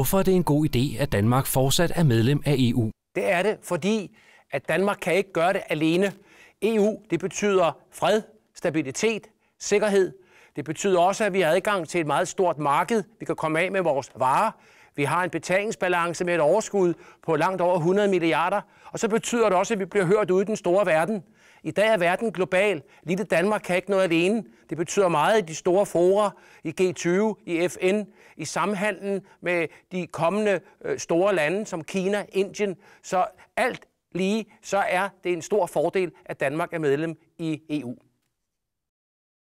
hvorfor det er en god idé, at Danmark fortsat er medlem af EU. Det er det, fordi at Danmark kan ikke gøre det alene. EU, det betyder fred, stabilitet, sikkerhed, det betyder også, at vi har adgang til et meget stort marked. Vi kan komme af med vores varer. Vi har en betalingsbalance med et overskud på langt over 100 milliarder. Og så betyder det også, at vi bliver hørt ude i den store verden. I dag er verden global. Lille Danmark kan ikke noget alene. Det betyder meget i de store forer i G20, i FN, i samhandlen med de kommende øh, store lande som Kina, Indien. Så alt lige, så er det en stor fordel, at Danmark er medlem i EU.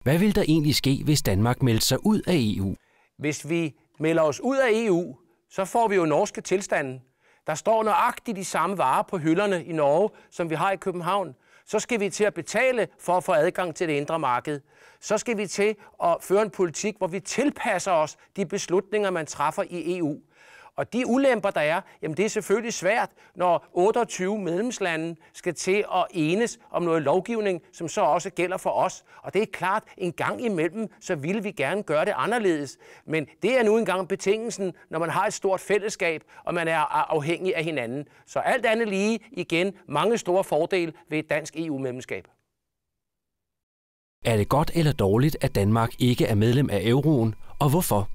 Hvad vil der egentlig ske, hvis Danmark melder sig ud af EU? Hvis vi melder os ud af EU, så får vi jo norske tilstande. Der står nøjagtigt de samme varer på hylderne i Norge, som vi har i København. Så skal vi til at betale for at få adgang til det indre marked. Så skal vi til at føre en politik, hvor vi tilpasser os de beslutninger, man træffer i EU. Og de ulemper, der er, jamen det er selvfølgelig svært, når 28 medlemslande skal til at enes om noget lovgivning, som så også gælder for os. Og det er klart, en gang imellem, så ville vi gerne gøre det anderledes. Men det er nu engang betingelsen, når man har et stort fællesskab, og man er afhængig af hinanden. Så alt andet lige, igen, mange store fordele ved et dansk EU-medlemskab. Er det godt eller dårligt, at Danmark ikke er medlem af euroen, og hvorfor?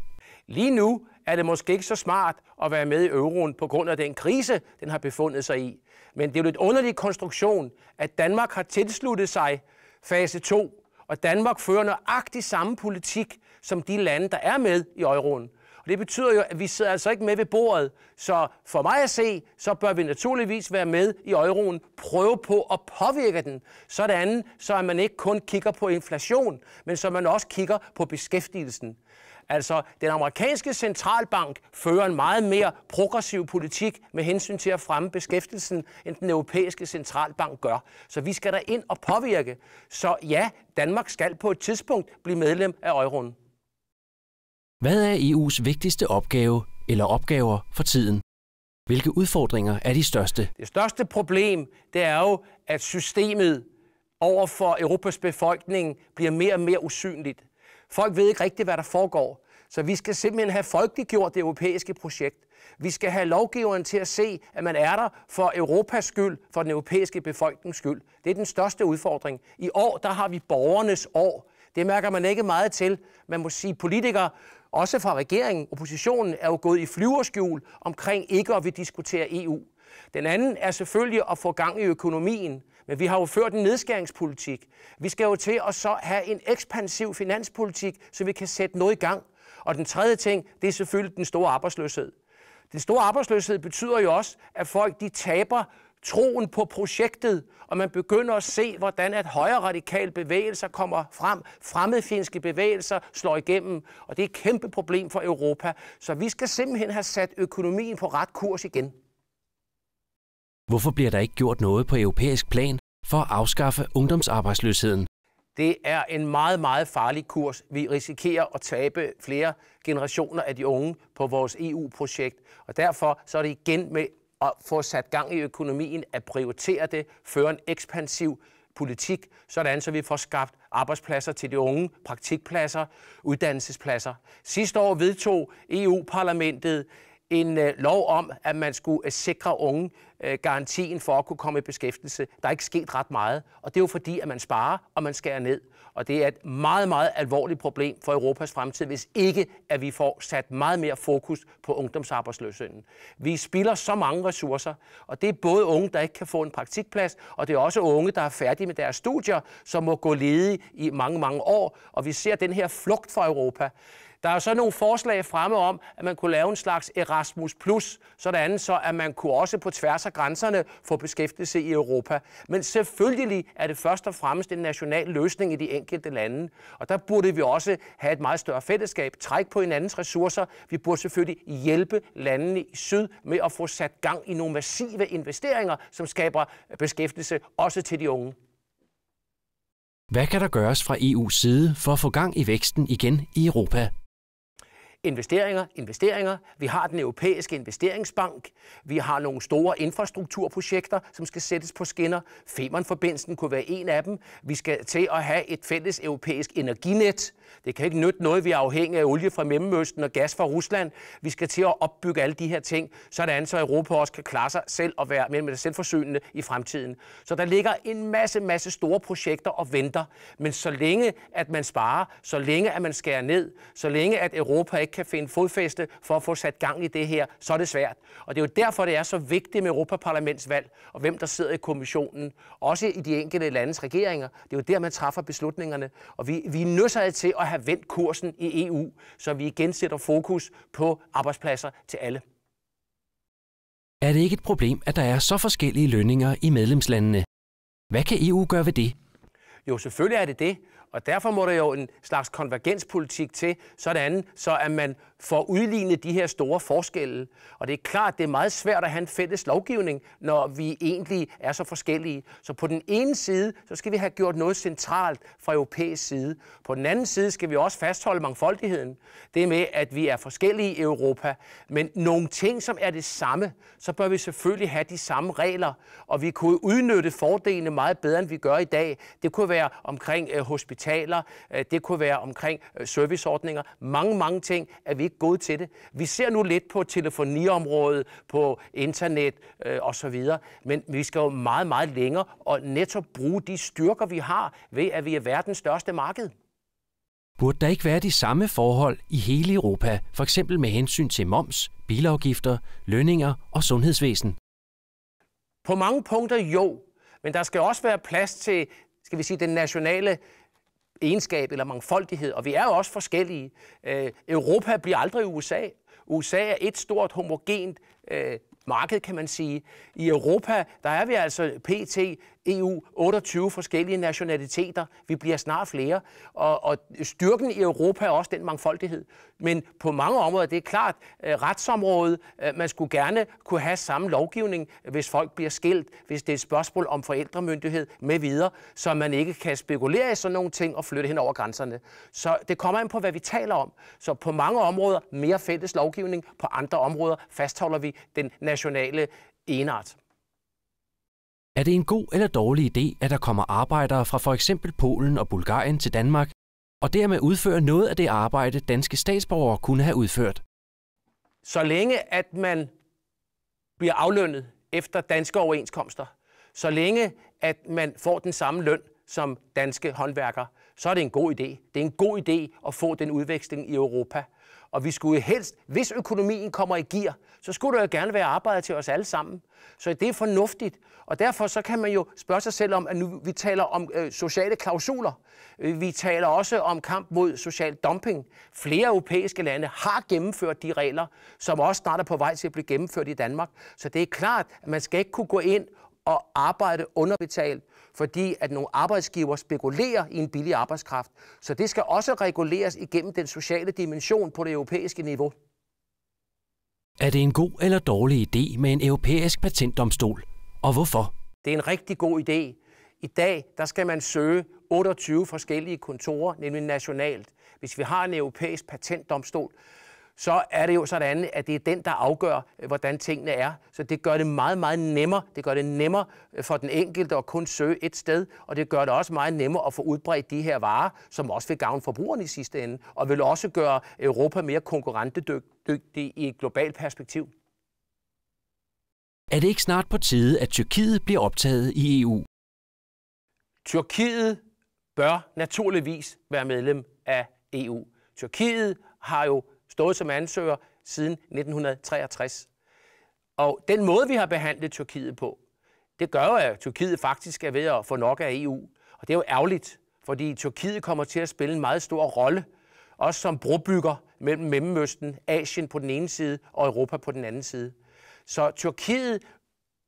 Lige nu er det måske ikke så smart at være med i euroen på grund af den krise, den har befundet sig i. Men det er jo lidt underlig konstruktion, at Danmark har tilsluttet sig fase 2, og Danmark fører nøjagtig samme politik som de lande, der er med i euroen. Og det betyder jo, at vi sidder altså ikke med ved bordet. Så for mig at se, så bør vi naturligvis være med i euroen, prøve på at påvirke den, sådan så at man ikke kun kigger på inflation, men så man også kigger på beskæftigelsen. Altså, den amerikanske centralbank fører en meget mere progressiv politik med hensyn til at fremme beskæftigelsen, end den europæiske centralbank gør. Så vi skal da ind og påvirke. Så ja, Danmark skal på et tidspunkt blive medlem af euroen. Hvad er EU's vigtigste opgave eller opgaver for tiden? Hvilke udfordringer er de største? Det største problem, det er jo, at systemet over for Europas befolkning bliver mere og mere usynligt. Folk ved ikke rigtigt, hvad der foregår. Så vi skal simpelthen have folkeliggjort det europæiske projekt. Vi skal have lovgiveren til at se, at man er der for Europas skyld, for den europæiske befolknings skyld. Det er den største udfordring. I år, der har vi borgernes år. Det mærker man ikke meget til. Man må sige, at politikere, også fra regeringen, oppositionen, er jo gået i flyverskjul omkring ikke at vi diskutere EU. Den anden er selvfølgelig at få gang i økonomien. Men vi har jo ført en nedskæringspolitik. Vi skal jo til at så have en ekspansiv finanspolitik, så vi kan sætte noget i gang. Og den tredje ting, det er selvfølgelig den store arbejdsløshed. Den store arbejdsløshed betyder jo også, at folk de taber troen på projektet, og man begynder at se, hvordan at højre radikale bevægelser kommer frem. fremmedfinske bevægelser slår igennem, og det er et kæmpe problem for Europa. Så vi skal simpelthen have sat økonomien på ret kurs igen. Hvorfor bliver der ikke gjort noget på europæisk plan for at afskaffe ungdomsarbejdsløsheden? Det er en meget, meget farlig kurs. Vi risikerer at tabe flere generationer af de unge på vores EU-projekt, og derfor så er det igen med at få sat gang i økonomien, at prioritere det, føre en ekspansiv politik, sådan så vi får skabt arbejdspladser til de unge, praktikpladser, uddannelsespladser. Sidste år vedtog EU-parlamentet en øh, lov om, at man skulle øh, sikre unge øh, garantien for at kunne komme i beskæftigelse. Der er ikke sket ret meget, og det er jo fordi, at man sparer, og man skærer ned. Og det er et meget, meget alvorligt problem for Europas fremtid, hvis ikke at vi får sat meget mere fokus på ungdomsarbejdsløsheden. Vi spilder så mange ressourcer, og det er både unge, der ikke kan få en praktikplads, og det er også unge, der er færdige med deres studier, som må gå ledige i mange, mange år. Og vi ser den her flugt fra Europa. Der er så nogle forslag fremme om, at man kunne lave en slags Erasmus+, Plus, sådan så at man kunne også på tværs af grænserne få beskæftigelse i Europa. Men selvfølgelig er det først og fremmest en national løsning i de enkelte lande. Og der burde vi også have et meget større fællesskab, træk på hinandens ressourcer. Vi burde selvfølgelig hjælpe landene i syd med at få sat gang i nogle massive investeringer, som skaber beskæftigelse også til de unge. Hvad kan der gøres fra EU's side for at få gang i væksten igen i Europa? Investeringer, investeringer. Vi har den europæiske investeringsbank. Vi har nogle store infrastrukturprojekter, som skal sættes på skinner. Femernforbindelsen kunne være en af dem. Vi skal til at have et fælles europæisk energinet. Det kan ikke nytte noget, vi er afhængige af olie fra Mellemøsten og gas fra Rusland. Vi skal til at opbygge alle de her ting, sådan så Europa også kan klare sig selv og være mellem det selvforsynende i fremtiden. Så der ligger en masse, masse store projekter og venter. Men så længe, at man sparer, så længe, at man skærer ned, så længe, at Europa ikke ikke kan finde fodfæste for at få sat gang i det her, så er det svært. Og det er jo derfor, det er så vigtigt med Europaparlamentsvalg og hvem der sidder i kommissionen, også i de enkelte landes regeringer. Det er jo der, man træffer beslutningerne, og vi, vi er nødt til at have vendt kursen i EU, så vi igen sætter fokus på arbejdspladser til alle. Er det ikke et problem, at der er så forskellige lønninger i medlemslandene? Hvad kan EU gøre ved det? Jo, selvfølgelig er det det. Og derfor må der jo en slags konvergenspolitik til, sådan så at man får udlignet de her store forskelle. Og det er klart, det er meget svært at have en fælles lovgivning, når vi egentlig er så forskellige. Så på den ene side, så skal vi have gjort noget centralt fra europæisk side. På den anden side skal vi også fastholde mangfoldigheden. Det med, at vi er forskellige i Europa, men nogle ting, som er det samme, så bør vi selvfølgelig have de samme regler, og vi kunne udnytte fordelene meget bedre, end vi gør i dag. Det kunne være være omkring øh, hospitaler, øh, det kunne være omkring øh, serviceordninger, mange, mange ting er vi ikke gode til det. Vi ser nu lidt på telefoniområdet, på internet øh, osv., men vi skal jo meget, meget længere og netop bruge de styrker, vi har ved, at vi er verdens største marked. Burde der ikke være de samme forhold i hele Europa, for eksempel med hensyn til moms, bilafgifter, lønninger og sundhedsvæsen? På mange punkter jo, men der skal også være plads til skal vi sige, den nationale egenskab eller mangfoldighed, og vi er jo også forskellige. Øh, Europa bliver aldrig USA. USA er et stort homogent øh, marked, kan man sige. I Europa, der er vi altså pt. EU, 28 forskellige nationaliteter, vi bliver snart flere, og, og styrken i Europa er også den mangfoldighed. Men på mange områder, det er klart, øh, retsområdet, øh, man skulle gerne kunne have samme lovgivning, hvis folk bliver skilt, hvis det er et spørgsmål om forældremyndighed med videre, så man ikke kan spekulere i sådan nogle ting og flytte hen over grænserne. Så det kommer an på, hvad vi taler om. Så på mange områder mere fælles lovgivning, på andre områder fastholder vi den nationale enart. Er det en god eller dårlig idé, at der kommer arbejdere fra for eksempel Polen og Bulgarien til Danmark, og dermed udfører noget af det arbejde, danske statsborgere kunne have udført? Så længe at man bliver aflønnet efter danske overenskomster, så længe at man får den samme løn som danske håndværkere, så er det en god idé. Det er en god idé at få den udveksling i Europa. Og vi skulle helst, hvis økonomien kommer i gear, så skulle der jo gerne være arbejde til os alle sammen. Så det er fornuftigt. Og derfor så kan man jo spørge sig selv om, at nu vi taler om øh, sociale klausuler. Øh, vi taler også om kamp mod social dumping. Flere europæiske lande har gennemført de regler, som også starter på vej til at blive gennemført i Danmark. Så det er klart, at man skal ikke kunne gå ind og arbejde underbetalt, fordi at nogle arbejdsgiver spekulerer i en billig arbejdskraft. Så det skal også reguleres igennem den sociale dimension på det europæiske niveau. Er det en god eller dårlig idé med en europæisk patentdomstol, og hvorfor? Det er en rigtig god idé. I dag der skal man søge 28 forskellige kontorer, nemlig nationalt. Hvis vi har en europæisk patentdomstol, så er det jo sådan, at det er den, der afgør, øh, hvordan tingene er. Så det gør det meget, meget nemmere. Det gør det nemmere øh, for den enkelte at kun søge et sted, og det gør det også meget nemmere at få udbredt de her varer, som også vil gavne forbrugerne i sidste ende, og vil også gøre Europa mere konkurrencedygtig i et globalt perspektiv. Er det ikke snart på tide, at Tyrkiet bliver optaget i EU? Tyrkiet bør naturligvis være medlem af EU. Tyrkiet har jo stået som ansøger siden 1963. Og den måde, vi har behandlet Tyrkiet på, det gør jo, at Tyrkiet faktisk er ved at få nok af EU. Og det er jo ærgerligt, fordi Tyrkiet kommer til at spille en meget stor rolle, også som brobygger mellem Mellemøsten, Asien på den ene side og Europa på den anden side. Så Tyrkiet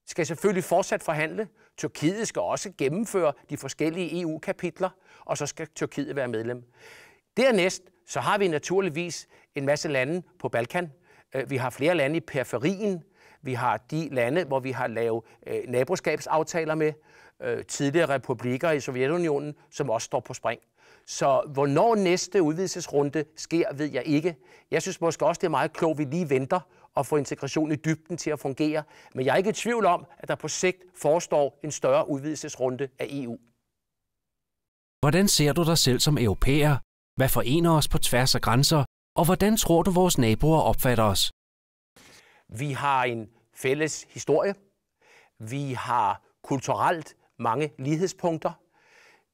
skal selvfølgelig fortsat forhandle. Tyrkiet skal også gennemføre de forskellige EU-kapitler, og så skal Tyrkiet være medlem. Dernæst så har vi naturligvis en masse lande på Balkan. Øh, vi har flere lande i periferien. Vi har de lande, hvor vi har lavet øh, naboskabsaftaler med øh, tidligere republikker i Sovjetunionen, som også står på spring. Så hvornår næste udvidelsesrunde sker, ved jeg ikke. Jeg synes måske også, det er meget klogt, at vi lige venter og får integration i dybden til at fungere. Men jeg er ikke i tvivl om, at der på sigt forestår en større udvidelsesrunde af EU. Hvordan ser du dig selv som europæer? Hvad forener os på tværs af grænser? Og hvordan tror du, vores naboer opfatter os? Vi har en fælles historie. Vi har kulturelt mange lighedspunkter.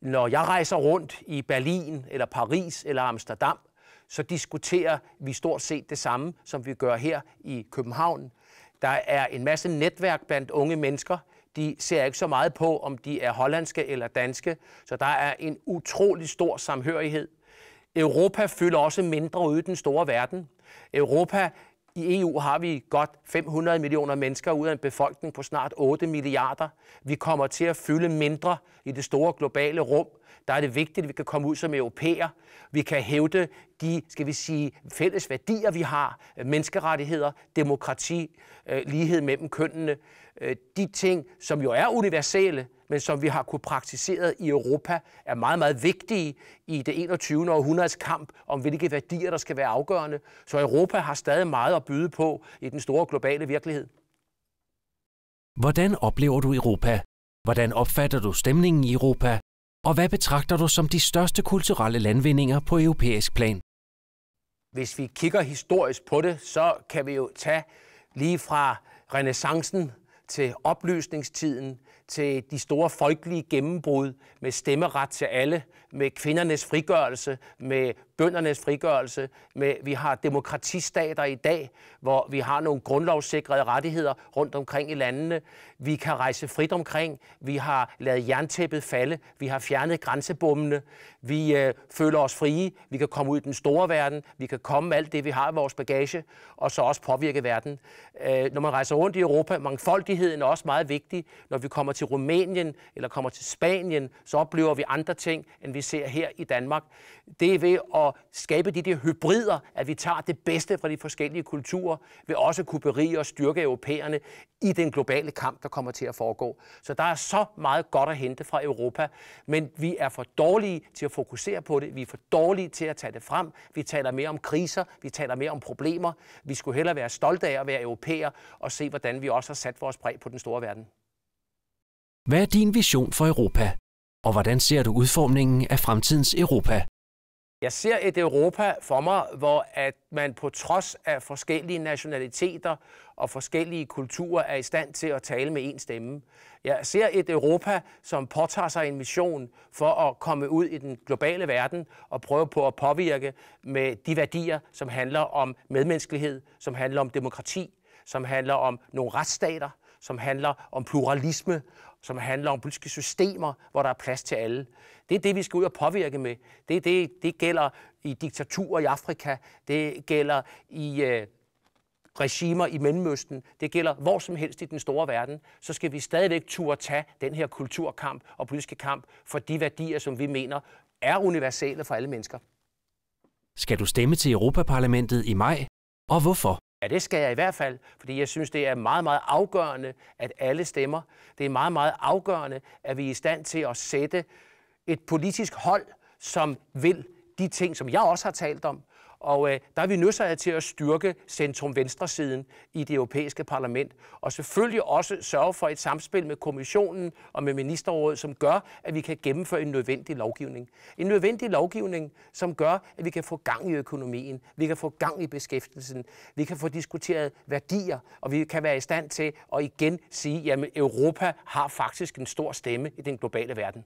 Når jeg rejser rundt i Berlin eller Paris eller Amsterdam, så diskuterer vi stort set det samme, som vi gør her i København. Der er en masse netværk blandt unge mennesker. De ser ikke så meget på, om de er hollandske eller danske, så der er en utrolig stor samhørighed. Europa fylder også mindre ude i den store verden. Europa i EU har vi godt 500 millioner mennesker ud af en befolkning på snart 8 milliarder. Vi kommer til at fylde mindre i det store globale rum der er det vigtigt, at vi kan komme ud som europæer. Vi kan hævde de, skal vi sige, fælles værdier, vi har. Øh, menneskerettigheder, demokrati, øh, lighed mellem kønnene. Øh, de ting, som jo er universelle, men som vi har kunne praktisere i Europa, er meget, meget vigtige i det 21. århundredes kamp om, hvilke værdier, der skal være afgørende. Så Europa har stadig meget at byde på i den store globale virkelighed. Hvordan oplever du Europa? Hvordan opfatter du stemningen i Europa? og hvad betragter du som de største kulturelle landvindinger på europæisk plan? Hvis vi kigger historisk på det, så kan vi jo tage lige fra renaissancen til oplysningstiden til de store folkelige gennembrud med stemmeret til alle, med kvindernes frigørelse, med bøndernes frigørelse, med vi har demokratistater i dag, hvor vi har nogle grundlovssikrede rettigheder rundt omkring i landene. Vi kan rejse frit omkring, vi har lavet jerntæppet falde, vi har fjernet grænsebommene, vi øh, føler os frie, vi kan komme ud i den store verden, vi kan komme med alt det, vi har i vores bagage, og så også påvirke verden. Øh, når man rejser rundt i Europa, mangfoldigheden er også meget vigtig, når vi kommer til Rumænien eller kommer til Spanien, så oplever vi andre ting, end vi ser her i Danmark. Det er ved at skabe de der hybrider, at vi tager det bedste fra de forskellige kulturer, vil også kunne berige og styrke europæerne i den globale kamp, der kommer til at foregå. Så der er så meget godt at hente fra Europa, men vi er for dårlige til at fokusere på det. Vi er for dårlige til at tage det frem. Vi taler mere om kriser, vi taler mere om problemer. Vi skulle hellere være stolte af at være europæer og se, hvordan vi også har sat vores præg på den store verden. Hvad er din vision for Europa? Og hvordan ser du udformningen af fremtidens Europa? Jeg ser et Europa for mig, hvor at man på trods af forskellige nationaliteter og forskellige kulturer er i stand til at tale med én stemme. Jeg ser et Europa, som påtager sig en mission for at komme ud i den globale verden og prøve på at påvirke med de værdier, som handler om medmenneskelighed, som handler om demokrati, som handler om nogle retsstater, som handler om pluralisme, som handler om politiske systemer, hvor der er plads til alle. Det er det, vi skal ud og påvirke med. Det, det, det gælder i diktaturer i Afrika, det gælder i øh, regimer i Mellemøsten, det gælder hvor som helst i den store verden, så skal vi stadigvæk turde tage den her kulturkamp og politiske kamp for de værdier, som vi mener er universelle for alle mennesker. Skal du stemme til Europaparlamentet i maj, og hvorfor? Ja, det skal jeg i hvert fald, fordi jeg synes, det er meget, meget afgørende, at alle stemmer. Det er meget, meget afgørende, at vi er i stand til at sætte et politisk hold, som vil de ting, som jeg også har talt om, og øh, der er vi nødt til at styrke centrum-venstresiden i det europæiske parlament, og selvfølgelig også sørge for et samspil med kommissionen og med ministerrådet, som gør, at vi kan gennemføre en nødvendig lovgivning. En nødvendig lovgivning, som gør, at vi kan få gang i økonomien, vi kan få gang i beskæftigelsen, vi kan få diskuteret værdier, og vi kan være i stand til at igen sige, at Europa har faktisk en stor stemme i den globale verden.